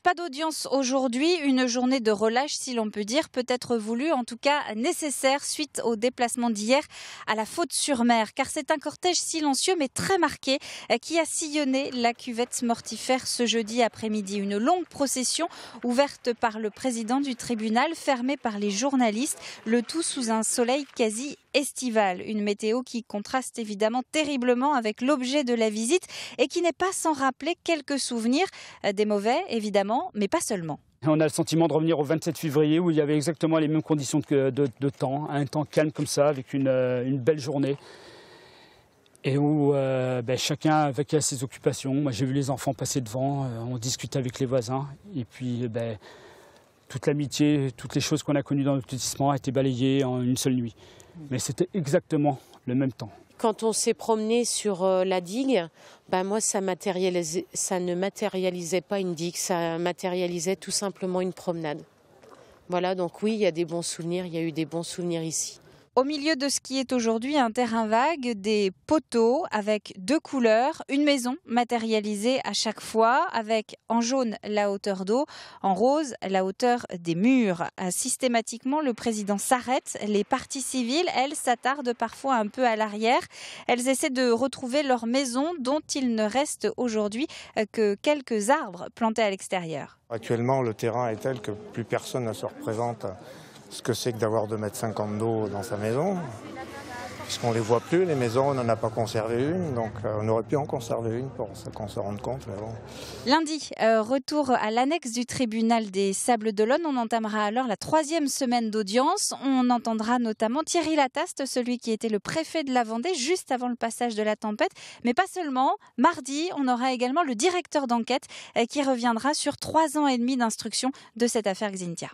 pas d'audience aujourd'hui, une journée de relâche si l'on peut dire, peut-être voulue, en tout cas nécessaire suite au déplacement d'hier à la faute sur mer, car c'est un cortège silencieux mais très marqué euh, qui a sillonné la cuvette mortifère ce jeudi après-midi. Une longue procession ouverte par le président du tribunal, fermée par les journalistes, le tout sous un soleil quasi estival. une météo qui contraste évidemment terriblement avec l'objet de la visite et qui n'est pas sans rappeler quelques souvenirs, euh, des mauvais évidemment, mais pas seulement. On a le sentiment de revenir au 27 février où il y avait exactement les mêmes conditions de, temps, hein, un temps calme comme ça, avec une, euh, belle journée. Et où euh, ben, chacun avait euh, ses occupations. Moi, j'ai vu les enfants passer devant, on discutait avec les voisins. Et puis, ben, toute l'amitié, toutes les choses qu'on a connues dans le a été balayée en une seule nuit. Mais c'était exactement le même temps. Quand on s'est promené sur euh, la digue, bah, moi ça, ça ne matérialisait pas une digue, ça matérialisait tout simplement une promenade. Voilà, donc oui, il y a des bons souvenirs, il y a eu des bons souvenirs ici. Au milieu de ce qui est aujourd'hui un terrain vague, des poteaux avec deux couleurs, une maison matérialisée à chaque fois, avec en jaune la hauteur d'eau, en rose la hauteur des murs. Euh, systématiquement, le président s'arrête. Les parties civiles, elles, s'attardent parfois un peu à l'arrière. Elles essaient de retrouver leur maison dont il ne reste aujourd'hui euh, que quelques arbres plantés à l'extérieur. Actuellement, le terrain est tel que plus personne ne se représente ce que c'est que d'avoir 2,50 m d'eau dans sa maison, puisqu'on ne les voit plus, les maisons, on n'en a pas conservé une, donc euh, on aurait pu en conserver une pour qu'on se rende compte. Lundi, euh, retour à l'annexe du tribunal des Sables d'Olonne. On entamera alors la troisième semaine d'audience. On entendra notamment Thierry Lataste, celui qui était le préfet de la Vendée juste avant le passage de la tempête. Mais pas seulement. Mardi, on aura également le directeur d'enquête euh, qui reviendra sur trois ans et demi d'instruction de cette affaire Xintia.